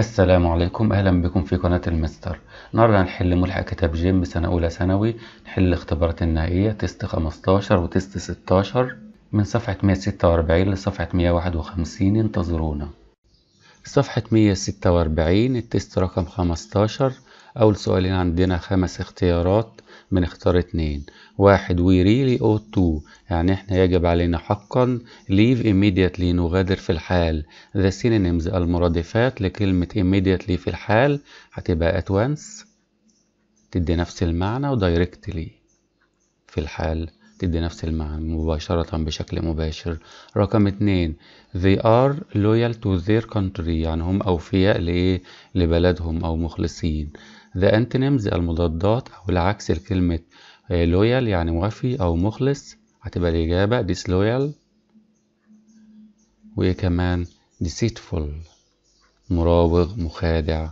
السلام عليكم اهلا بكم في قناة المستر النهارده هنحل ملحق كتاب جيم سنة اولى ثانوي نحل الاختبارات النهائية تيست 15 وتيست 16 من صفحة 146 لصفحة 151 انتظرونا صفحة 146 التيست رقم 15 اول سؤالين عندنا خمس اختيارات بنختار اتنين واحد we really ought to يعني احنا يجب علينا حقا leave immediately نغادر في الحال the synonyms المرادفات لكلمة immediately في الحال هتبقى at once تدي نفس المعنى و directly في الحال تدي نفس المعنى مباشرة بشكل مباشر رقم اتنين they are loyal to their country يعني هم أوفياء لبلدهم أو مخلصين The antonyms المضادات او العكس لكلمة loyal يعني وفي او مخلص هتبقى الإجابة disloyal وإيه كمان deceitful مراوغ مخادع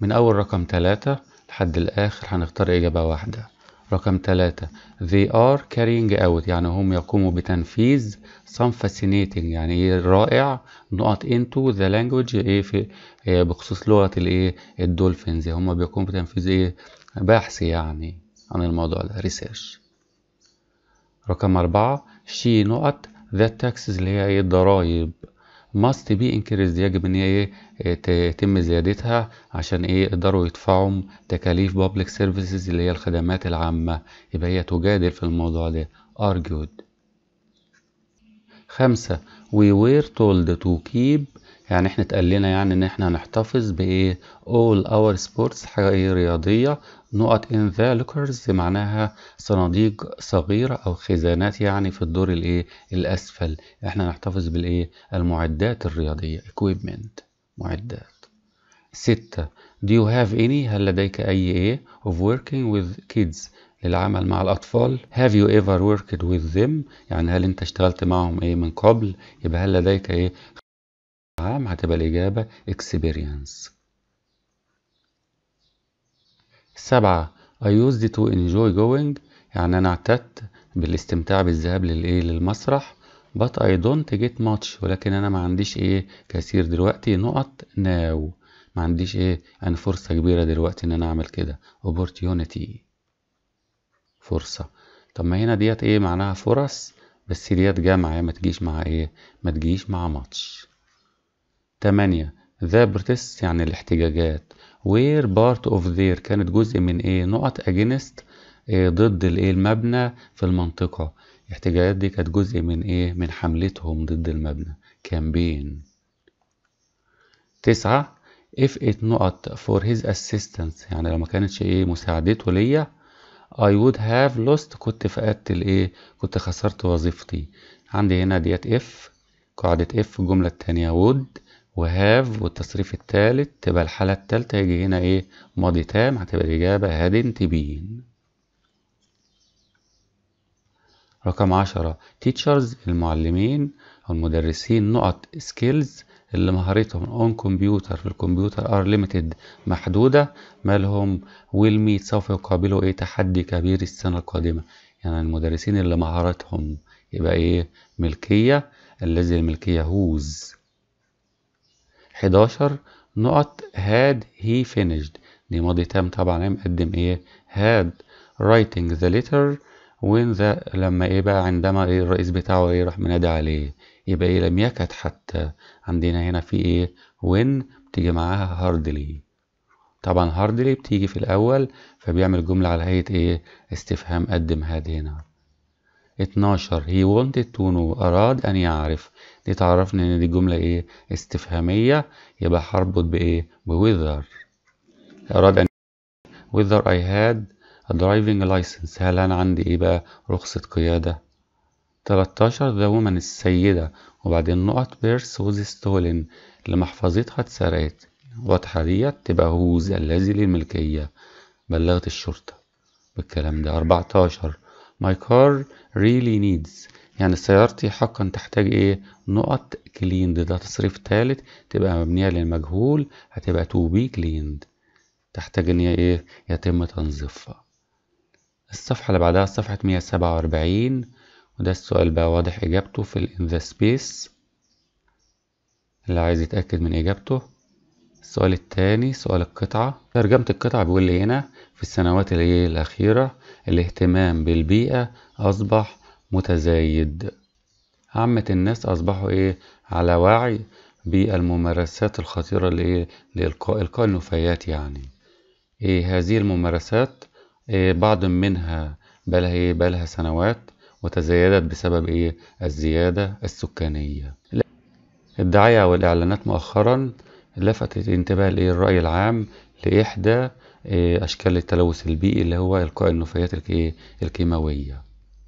من أول رقم تلاتة لحد الآخر هنختار إجابة واحدة رقم ثلاثة they are carrying out يعني هم يقوموا بتنفيذ some fascinating يعني رائع نقط into the language ايه في إيه بخصوص لغة الايه الدولفينز هم بيقوموا بتنفيذ ايه بحث يعني عن الموضوع ده research رقم أربعة she نقط that taxes اللي هي ايه الضرايب must be increased يجب ان هي ايه, إيه، تتم زيادتها عشان ايه يقدروا يدفعوا تكاليف public services اللي هي الخدمات العامة يبقى هي تجادل في الموضوع ده argued خمسة we were told to keep يعني احنا اتقالنا يعني ان احنا هنحتفظ بايه all our sports حاجة ايه رياضية نقط in the lockers معناها صناديق صغيرة او خزانات يعني في الدور الايه الاسفل احنا نحتفظ بالايه المعدات الرياضية equipment معدات ستة do you have any هل لديك اي ايه of working with kids للعمل مع الأطفال have you ever worked with them يعني هل أنت اشتغلت معهم إيه من قبل يبقى هل لديك إيه عام هتبقى الإجابة experience سبعة I used to enjoy going يعني أنا اعتدت بالاستمتاع بالذهاب للإيه للمسرح but I don't get much ولكن أنا ما عنديش إيه كثير دلوقتي نقط now ما عنديش إيه يعني فرصة كبيرة دلوقتي إن أنا أعمل كده opportunity فرصة طب ما هنا ديت ايه معناها فرص بس ديت جامعة ما تجيش مع ايه ما تجيش مع ماتش تمانية the protests يعني الاحتجاجات where part of their كانت جزء من ايه نقط against إيه ضد الايه المبنى في المنطقة الاحتجاجات دي كانت جزء من ايه من حملتهم ضد المبنى كامبين تسعة if it not for his assistance يعني لو ما كانتش ايه مساعدته ليا I would have lost كنت فقدت الايه كنت خسرت وظيفتي عندي هنا ديت اف قاعدة اف الجملة التانية would وهاف والتصريف التالت تبقى الحالة التالتة يجي هنا ايه ماضي تام هتبقى الإجابة hadn't been رقم عشرة teachers المعلمين أو المدرسين نقط skills اللي مهارتهم اون كمبيوتر في الكمبيوتر ار ليميتد محدوده مالهم ويل ميت سوف يقابلوا ايه تحدي كبير السنه القادمه يعني المدرسين اللي مهاراتهم يبقى ايه ملكيه الذي الملكيه هوز 11 نقط هاد هي فينيشد دي ماضي تام طبعا مقدم ايه هاد writing the letter وين ذا لما إيه بقى عندما إيه الرئيس بتاعه إيه راح منادي عليه يبقى إيه لم يكد حتى عندنا هنا في إيه وين بتيجي معاها هاردلي طبعا هاردلي بتيجي في الأول فبيعمل جملة على هيئة إيه استفهام قدم هادينا هنا 12 he wanted to know أراد أن يعرف دي تعرفني إن دي جملة إيه استفهامية يبقى هربط بإيه بوذر أراد أن whether I had driving license هل أنا عندي إيه بقى رخصة قيادة 13 ذا وومن السيدة وبعدين نقط بيرس ووز ستولن اللي محفظتها اتسرقت واضحة ديت تبقى هوز الذي للملكية بلغت الشرطة بالكلام ده 14 my car really needs يعني سيارتي حقا تحتاج ايه نقط كليند ده تصريف تالت تبقى مبنية للمجهول هتبقى to be cleaned تحتاج ان هي ايه يتم تنظيفها الصفحة اللي بعدها صفحة 147 وده السؤال بقى واضح إجابته في الـ in the space اللي عايز يتأكد من إجابته السؤال التاني سؤال القطعة ترجمة القطعة بيقول لي هنا في السنوات اللي الأخيرة الاهتمام بالبيئة أصبح متزايد عامة الناس أصبحوا إيه على وعي بالممارسات الخطيرة لإيه لإلقاء النفايات يعني إيه هذه الممارسات إيه، بعض منها بلها إيه بلها سنوات وتزايدت بسبب إيه الزيادة السكانية الدعاية والإعلانات مؤخرا لفتت انتباه لإيه الرأي العام لإحدى إيه، أشكال التلوث البيئي اللي هو إلقاء النفايات إيه، الكيماوية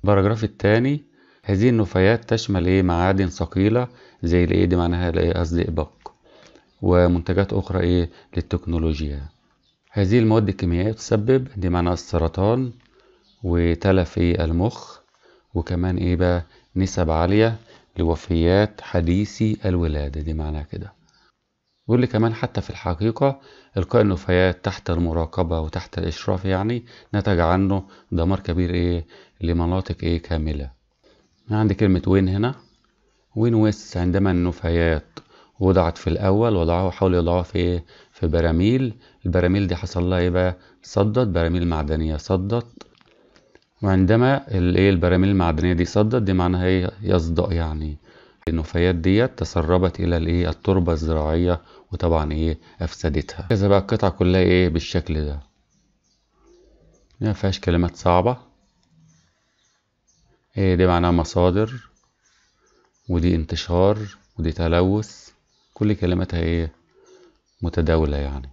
البراجراف الثاني هذه النفايات تشمل إيه معادن ثقيلة زي الإيه دي معناها قصدي إباق ومنتجات أخرى إيه للتكنولوجيا هذه المواد الكيميائية تسبب دي معناها السرطان وتلف المخ وكمان ايه بقى نسب عالية لوفيات حديثي الولادة دي معناها كده واللي كمان حتى في الحقيقة إلقاء النفايات تحت المراقبة وتحت الإشراف يعني نتج عنه دمار كبير إيه لمناطق إيه كاملة عندي كلمة وين هنا وين ويس عندما النفايات وضعت في الاول وضعوها حاولوا يضعوها في في براميل البراميل دي حصل لها ايه بقى صدت براميل معدنيه صدت وعندما الايه البراميل المعدنيه دي صدت دي معناها ايه يصدأ يعني النفايات ديت تسربت الى الايه التربه الزراعيه وطبعا ايه افسدتها كذا بقى القطعه كلها ايه بالشكل ده ما فيهاش كلمات صعبه ايه دي معناها مصادر ودي انتشار ودي تلوث كل كلماتها ايه متداولة يعني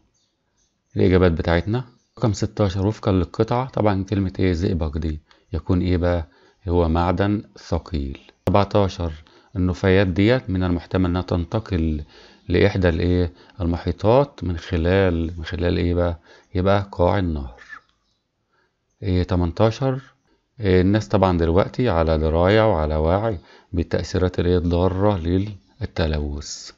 الإجابات بتاعتنا رقم 16 وفقا للقطعة طبعا كلمة ايه زئبق دي يكون ايه بقى هو معدن ثقيل 17 النفايات ديت من المحتمل انها تنتقل لإحدى الايه المحيطات من خلال من خلال ايه بقى يبقى قاع النهر ايه 18 إيه الناس طبعا دلوقتي على دراية وعلى وعي بالتأثيرات الايه الضارة للتلوث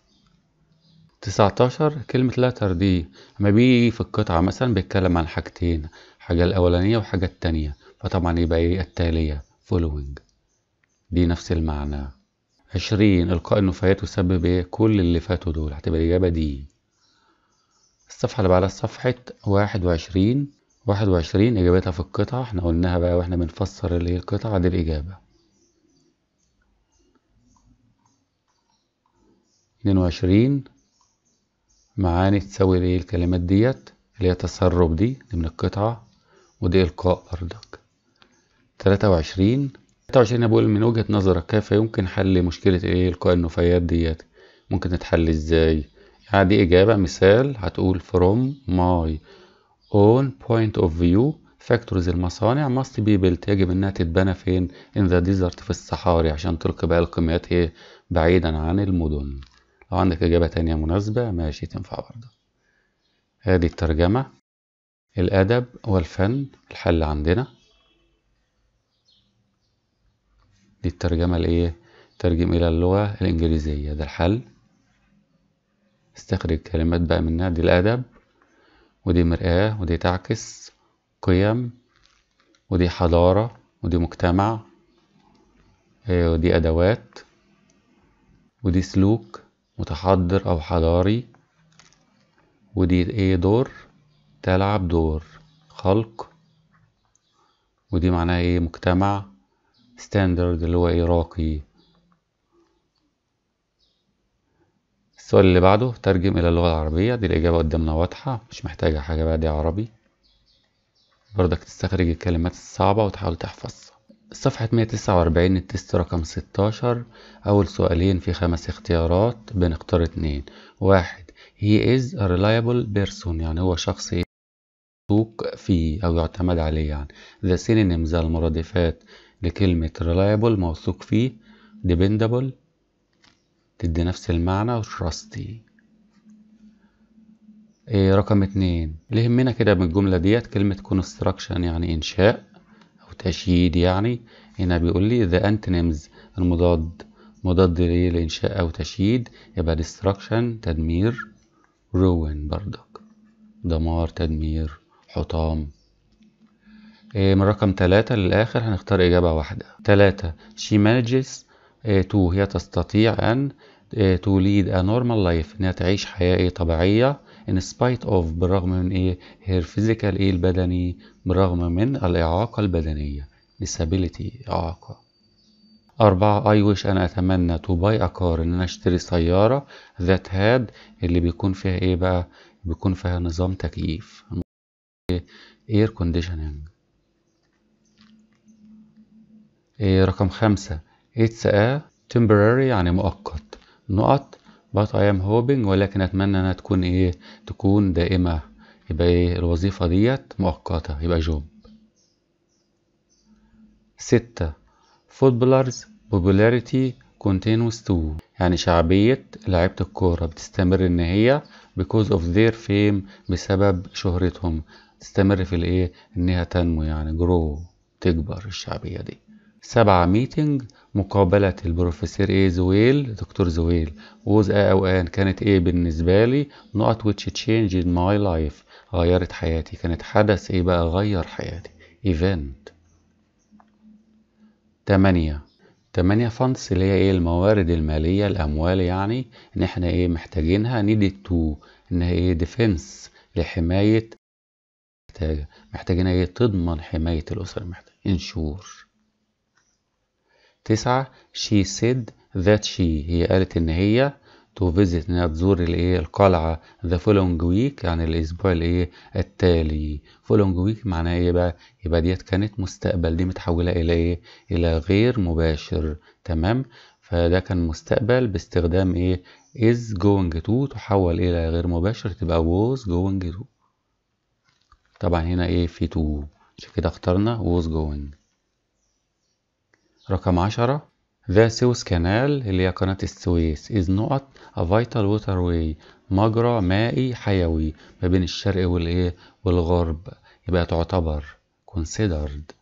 19 كلمة letter دي لما بيجي في القطعة مثلا بيتكلم عن حاجتين حاجة الأولانية وحاجة التانية فطبعا يبقى إيه التالية following دي نفس المعنى 20 إلقاء النفايات وسبب إيه كل اللي فاتوا دول هتبقى الإجابة دي الصفحة اللي بعدها صفحة 21 21 إجابتها في القطعة إحنا قلناها بقى وإحنا بنفسر اللي هي القطعة دي الإجابة 22 معاني تساوي ايه الكلمات ديت اللي هي تسرب دي دي من القطعة ودي إلقاء أرضك تلاتة وعشرين تلاتة وعشرين بقول من وجهة نظرك كيف يمكن حل مشكلة ايه إلقاء النفايات ديت ممكن تتحل ازاي يعني إجابة مثال هتقول from my own point of view فاكتورز المصانع must be built يجب انها تتبنى فين in the desert في الصحاري عشان تلقي بقى القيمات ايه بعيدا عن المدن لو عندك إجابة تانية مناسبة ماشي تنفع برضه هذه الترجمة الأدب والفن الحل عندنا دي الترجمة لإيه؟ ترجم إلى اللغة الإنجليزية ده الحل استخرج كلمات بقى منها دي الأدب ودي مرآة ودي تعكس قيم ودي حضارة ودي مجتمع آه، ودي أدوات ودي سلوك متحضر أو حضاري ودي ايه دور تلعب دور خلق ودي معناها ايه مجتمع ستاندرد اللي هو ايه راقي السؤال اللي بعده ترجم الى اللغة العربية دي الاجابة قدامنا واضحة مش محتاجة حاجة بقى دي عربي برضك تستخرج الكلمات الصعبة وتحاول تحفظ صفحة 149 التست رقم 16 أول سؤالين في خمس اختيارات بنختار اتنين واحد he is a reliable person يعني هو شخص يثق فيه أو يعتمد عليه يعني the synonyms المرادفات لكلمة reliable موثوق فيه dependable تدي نفس المعنى و trusty إيه، رقم اتنين اللي يهمنا كده من الجملة ديت كلمة construction يعني إنشاء تشييد يعني هنا بيقول لي the antonyms المضاد مضاد للإنشاء أو تشييد يبقى destruction تدمير ruin برضك دمار تدمير حطام إيه، من رقم تلاتة للآخر هنختار إجابة واحدة تلاتة she manages إيه، to هي تستطيع أن إيه، to lead a normal life إنها تعيش حياة طبيعية in spite of بالرغم من ايه her physical ايه البدني بالرغم من الإعاقة البدنية disability إعاقة أربعة I wish أنا أتمنى to buy a car إن أنا أشتري سيارة that had اللي بيكون فيها ايه بقى بيكون فيها نظام تكييف air conditioning إيه رقم خمسة it's a temporary يعني مؤقت نقط but I am hoping ولكن أتمنى إنها تكون إيه تكون دائمة يبقى إيه الوظيفة ديت مؤقتة يبقى جوب ستة فوتبولرز popularity continues to يعني شعبية لعيبة الكورة بتستمر إن هي because of their fame بسبب شهرتهم تستمر في الإيه إنها تنمو يعني grow تكبر الشعبية دي سبعة meeting مقابلة البروفيسور ايه زويل دكتور زويل ووز او ان كانت ايه بالنسبة لي نقط which changed my life غيرت حياتي كانت حدث ايه بقى غير حياتي event تمانية تمانية فاندس اللي هي ايه الموارد المالية الاموال يعني ان احنا ايه محتاجينها needed to انها ايه defense لحماية محتاجة محتاجينها ايه تضمن حماية الاسر محتاجة انشور تسعة she said that she هي قالت ان هي to visit انها تزور الايه القلعه the following week يعني الاسبوع الايه التالي following week معناها ايه بقى يبقى ديت كانت مستقبل دي متحوله الى ايه الى غير مباشر تمام فده كان مستقبل باستخدام ايه is going to تحول الى غير مباشر تبقى was going to طبعا هنا ايه في to عشان كده اخترنا was going رقم عشرة The Suez Canal اللي هي قناة السويس is not a vital waterway مجرى مائي حيوي ما بين الشرق والايه والغرب يبقى تعتبر considered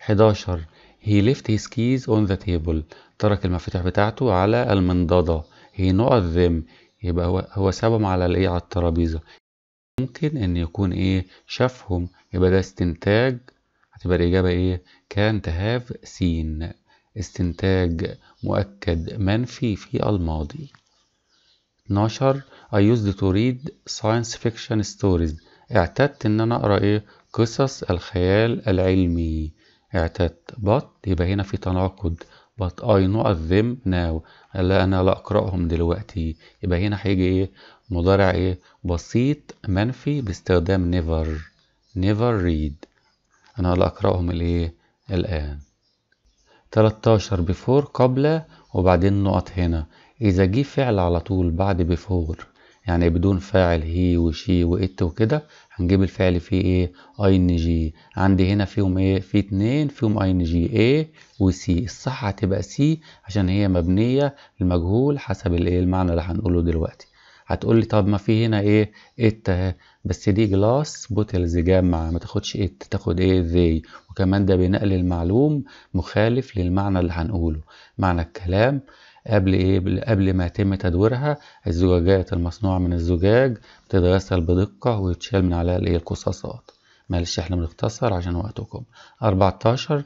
11 He left his keys on the table ترك المفاتيح بتاعته على المنضدة he not them يبقى هو هو سابهم على الايه على الترابيزة ممكن ان يكون ايه شافهم يبقى ده استنتاج هتبقى الإجابة إيه؟ كان تهاف سين استنتاج مؤكد منفي في الماضي 12 I used to read science fiction stories اعتدت ان انا اقرا ايه قصص الخيال العلمي اعتدت but يبقى هنا في تناقض but I not them now لا انا لا اقراهم دلوقتي يبقى هنا هيجي ايه مضارع ايه بسيط منفي باستخدام never never read أنا هلا أقرأهم ليه الآن 13 بفور قبل وبعدين نقط هنا إذا جه فعل على طول بعد بفور يعني بدون فاعل هي وشي وإت وكده هنجيب الفعل فيه إيه أي إن جي عندي هنا فيهم إيه في اتنين فيهم أي إن جي إيه وسي الصح هتبقى سي عشان هي مبنية المجهول حسب الإيه المعنى اللي هنقوله دلوقتي هتقول لي طب ما في هنا إيه إت بس دي جلاس بوتلز جامعة ما تاخدش ات ايه، تاخد ايه ذي وكمان ده بنقل المعلوم مخالف للمعنى اللي هنقوله معنى الكلام قبل ايه قبل ما يتم تدويرها الزجاجات المصنوعة من الزجاج بتتغسل بدقة ويتشال من عليها الايه القصاصات معلش احنا بنختصر عشان وقتكم 14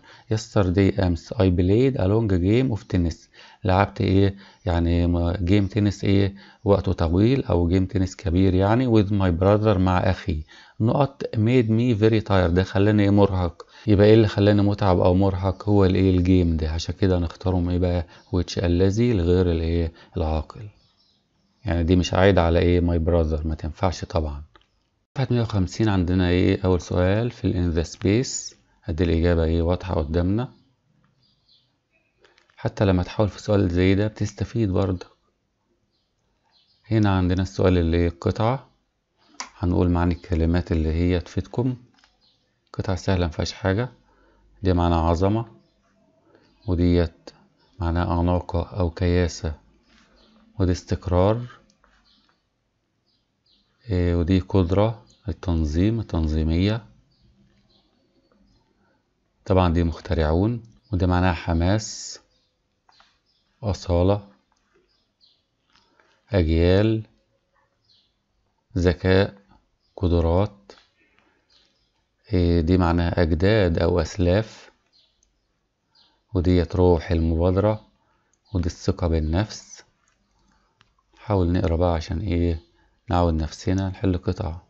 دي امس اي بلايد ا لونج جيم اوف تنس لعبت ايه يعني جيم تنس ايه وقته طويل او جيم تنس كبير يعني وذ ماي براذر مع اخي نقط ميد مي فيري تاير ده خلاني ايه مرهق يبقى ايه اللي خلاني متعب او مرهق هو الايه الجيم ده عشان كده نختارهم ايه بقى ويتش الذي لغير الايه العاقل يعني دي مش عايدة على ايه ماي براذر ما تنفعش طبعا 150 عندنا ايه اول سؤال في in ذا سبيس ادي الاجابه ايه واضحه قدامنا حتى لما تحاول في سؤال زي ده بتستفيد برضه هنا عندنا السؤال اللي هي القطعه هنقول معنى الكلمات اللي هي تفيدكم قطعه سهله مفيهاش حاجه دي معناها عظمه وديت معناها اناقه او كياسه ودي استقرار إيه، ودي قدره التنظيم التنظيمية طبعا دي مخترعون وده معناها حماس أصالة أجيال ذكاء قدرات إيه، دي معناها أجداد أو أسلاف وديت روح المبادرة ودي الثقة بالنفس حاول نقرا بقى عشان ايه نعود نفسنا نحل قطعة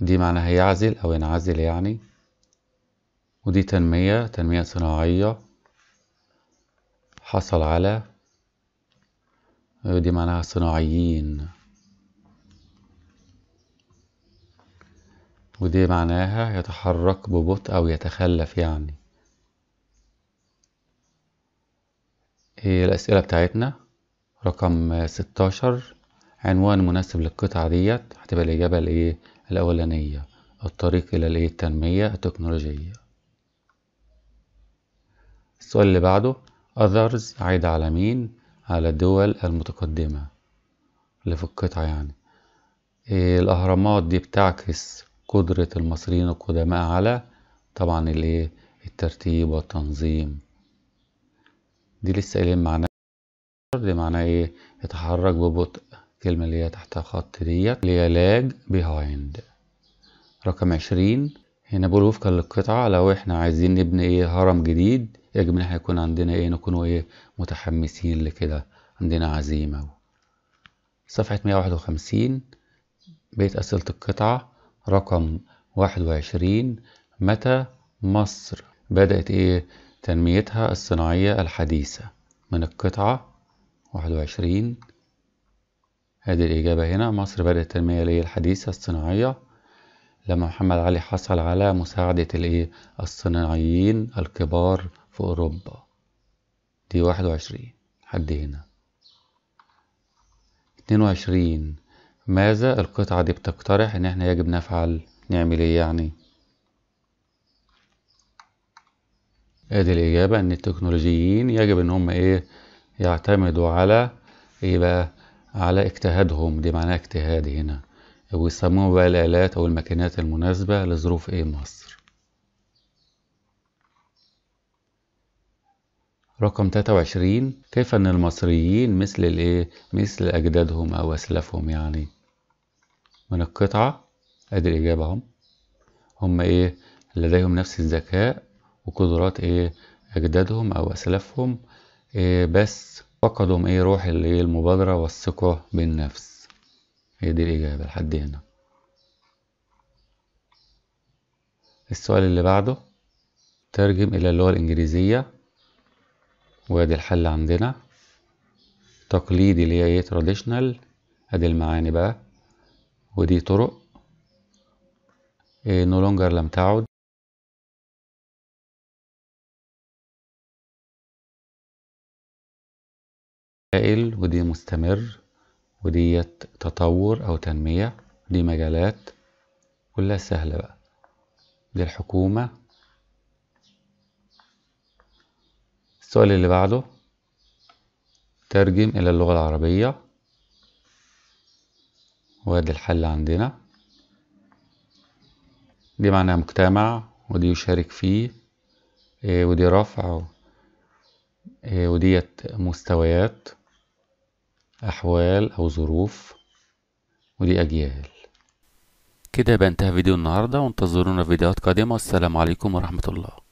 دي معناها يعزل أو ينعزل يعني ودي تنمية تنمية صناعية حصل على دي معناها صناعيين ودي معناها يتحرك ببطء أو يتخلف يعني إيه الأسئلة بتاعتنا رقم ستاشر عنوان مناسب للقطعة ديت هتبقى الإجابة الإيه الأولانية الطريق إلى الإيه التنمية التكنولوجية السؤال اللي بعده أذرز عايدة على مين على الدول المتقدمة اللي في القطعة يعني إيه الأهرامات دي بتعكس قدرة المصريين القدماء على طبعا الإيه الترتيب والتنظيم دي لسه قايلين معناها دي معناها إيه يتحرك ببطء الكلمة اللي هي تحت خط ديت اللي هي لاج بيهايند رقم عشرين هنا بقول وفقا للقطعة لو احنا عايزين نبني ايه هرم جديد يجب ان احنا يكون عندنا ايه نكونوا ايه متحمسين لكده عندنا عزيمة صفحة مية واحد وخمسين بيت أسئلة القطعة رقم واحد وعشرين متى مصر بدأت ايه تنميتها الصناعية الحديثة من القطعة واحد وعشرين ادي الإجابة هنا مصر بدأت التنمية اللي الحديثة الصناعية لما محمد علي حصل على مساعدة الإيه الصناعيين الكبار في أوروبا دي واحد وعشرين حد هنا اتنين وعشرين ماذا القطعة دي بتقترح إن احنا يجب نفعل نعمل إيه يعني ادي الإجابة إن التكنولوجيين يجب إن هم إيه يعتمدوا على إيه بقى على اجتهادهم دي معناها اجتهاد هنا ويسموها بقى الآلات أو الماكينات المناسبة لظروف إيه مصر رقم 23 كيف أن المصريين مثل الإيه مثل أجدادهم أو أسلافهم يعني من القطعة أدي الإجابة هم هم إيه لديهم نفس الذكاء وقدرات إيه أجدادهم أو أسلافهم إيه بس فقدهم ايه روح الايه المبادرة والثقة بالنفس هي دي الإجابة لحد هنا السؤال اللي بعده ترجم إلى اللغة الإنجليزية وادي الحل عندنا تقليدي اللي هي ايه تراديشنال ادي المعاني بقى ودي طرق إيه نو لونجر لم تعد متفائل ودي مستمر وديت تطور أو تنمية دي مجالات كلها سهلة بقى دي الحكومة السؤال اللي بعده ترجم إلى اللغة العربية وادي الحل عندنا دي معناها مجتمع ودي يشارك فيه آه، ودي رفع آه، وديت مستويات أحوال أو ظروف ودي أجيال كده بنتهي فيديو النهاردة وانتظرونا في فيديوهات قادمة والسلام عليكم ورحمة الله